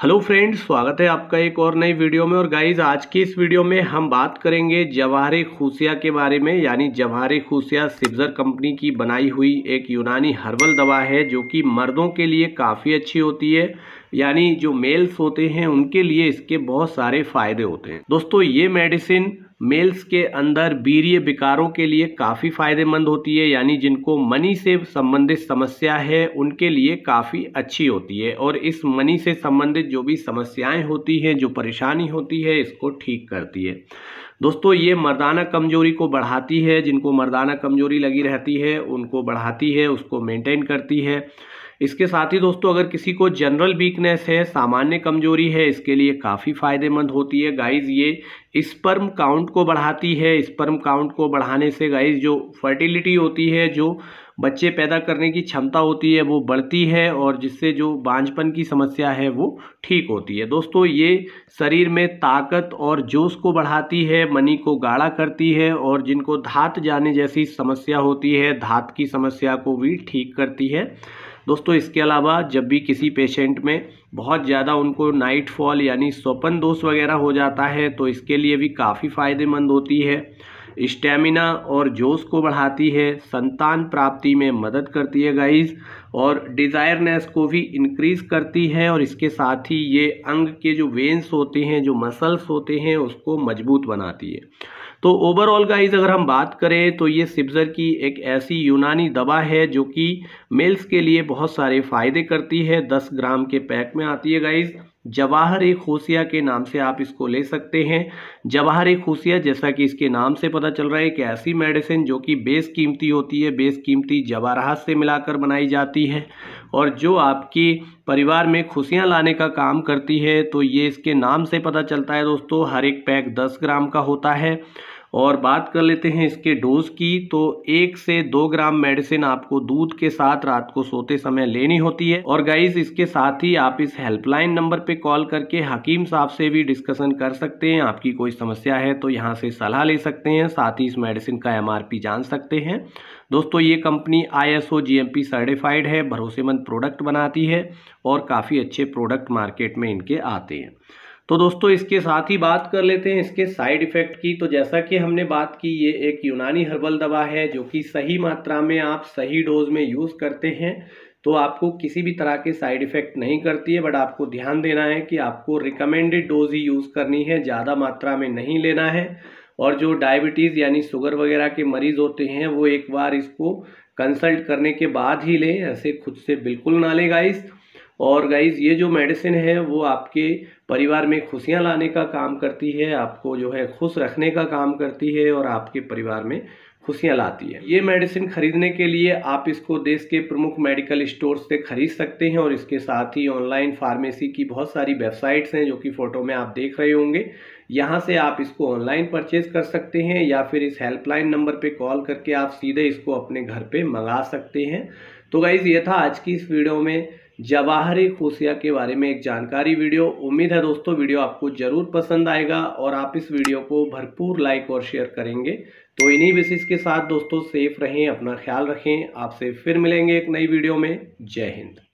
hello friends स्वागत है आपका एक और नई वीडियो में और गाइस आज की इस वीडियो में हम बात करेंगे जवाहरी खुशिया के बारे में यानी जवाहरी खुशिया सिब्जर कंपनी की बनाई हुई एक यूनानी हर्बल दवा है जो कि मर्दों के लिए काफ़ी अच्छी होती है यानी जो मेल्स होते हैं उनके लिए इसके बहुत सारे फ़ायदे होते हैं दोस्तों ये मेडिसिन मेल्स के अंदर वीरिय विकारों के लिए काफ़ी फायदेमंद होती है यानी जिनको मनी से संबंधित समस्या है उनके लिए काफ़ी अच्छी होती है और इस मनी से संबंधित जो भी समस्याएं होती हैं जो परेशानी होती है इसको ठीक करती है दोस्तों ये मर्दाना कमजोरी को बढ़ाती है जिनको मर्दाना कमजोरी लगी रहती है उनको बढ़ाती है उसको मेंटेन करती है इसके साथ ही दोस्तों अगर किसी को जनरल वीकनेस है सामान्य कमजोरी है इसके लिए काफ़ी फायदेमंद होती है गाइस ये स्पर्म काउंट को बढ़ाती है स्पर्म काउंट को बढ़ाने से गाइस जो फर्टिलिटी होती है जो बच्चे पैदा करने की क्षमता होती है वो बढ़ती है और जिससे जो बांझपन की समस्या है वो ठीक होती है दोस्तों ये शरीर में ताकत और जोश को बढ़ाती है मनी को गाढ़ा करती है और जिनको धात जाने जैसी समस्या होती है धात की समस्या को भी ठीक करती है दोस्तों इसके अलावा जब भी किसी पेशेंट में बहुत ज़्यादा उनको नाइट फॉल यानी स्वपन दोष वगैरह हो जाता है तो इसके लिए भी काफ़ी फ़ायदेमंद होती है स्टेमिना और जोश को बढ़ाती है संतान प्राप्ति में मदद करती है गाइस और डिज़ायरनेस को भी इंक्रीज़ करती है और इसके साथ ही ये अंग के जो वेंस होते हैं जो मसल्स होते हैं उसको मजबूत बनाती है तो ओवरऑल गाइज अगर हम बात करें तो ये सिब्जर की एक ऐसी यूनानी दवा है जो कि मेल्स के लिए बहुत सारे फ़ायदे करती है दस ग्राम के पैक में आती है गाइज़ जवाहर ए खुशिया के नाम से आप इसको ले सकते हैं जवाहर ए खुशिया जैसा कि इसके नाम से पता चल रहा है कि ऐसी मेडिसिन जो कि बेस कीमती होती है बेस कीमती जवाहरात से मिलाकर बनाई जाती है और जो आपकी परिवार में खुशियाँ लाने का काम करती है तो ये इसके नाम से पता चलता है दोस्तों हर एक पैक दस ग्राम का होता है और बात कर लेते हैं इसके डोज की तो एक से दो ग्राम मेडिसिन आपको दूध के साथ रात को सोते समय लेनी होती है और गाइज इसके साथ ही आप इस हेल्पलाइन नंबर पे कॉल करके हकीम साहब से भी डिस्कशन कर सकते हैं आपकी कोई समस्या है तो यहाँ से सलाह ले सकते हैं साथ ही इस मेडिसिन का एम जान सकते हैं दोस्तों ये कंपनी आईएसओ जीएमपी सर्टिफाइड है भरोसेमंद प्रोडक्ट बनाती है और काफ़ी अच्छे प्रोडक्ट मार्केट में इनके आते हैं तो दोस्तों इसके साथ ही बात कर लेते हैं इसके साइड इफ़ेक्ट की तो जैसा कि हमने बात की ये एक यूनानी हर्बल दवा है जो कि सही मात्रा में आप सही डोज में यूज़ करते हैं तो आपको किसी भी तरह के साइड इफ़ेक्ट नहीं करती है बट आपको ध्यान देना है कि आपको रिकमेंडेड डोज ही यूज़ करनी है ज़्यादा मात्रा में नहीं लेना है और जो डायबिटीज़ यानी शुगर वगैरह के मरीज़ होते हैं वो एक बार इसको कंसल्ट करने के बाद ही लें ऐसे खुद से बिल्कुल ना लेगा इस और गाइज ये जो मेडिसिन है वो आपके परिवार में खुशियाँ लाने का काम करती है आपको जो है खुश रखने का काम करती है और आपके परिवार में खुशियाँ लाती है ये मेडिसिन खरीदने के लिए आप इसको देश के प्रमुख मेडिकल स्टोर से खरीद सकते हैं और इसके साथ ही ऑनलाइन फार्मेसी की बहुत सारी वेबसाइट्स हैं जो कि फ़ोटो में आप देख रहे होंगे यहाँ से आप इसको ऑनलाइन परचेज कर सकते हैं या फिर इस हेल्पलाइन नंबर पे कॉल करके आप सीधे इसको अपने घर पे मंगा सकते हैं तो गाइज़ ये था आज की इस वीडियो में जवाहरी खुशिया के बारे में एक जानकारी वीडियो उम्मीद है दोस्तों वीडियो आपको ज़रूर पसंद आएगा और आप इस वीडियो को भरपूर लाइक और शेयर करेंगे तो इन्हीं विशेष के साथ दोस्तों सेफ रहें अपना ख्याल रखें आपसे फिर मिलेंगे एक नई वीडियो में जय हिंद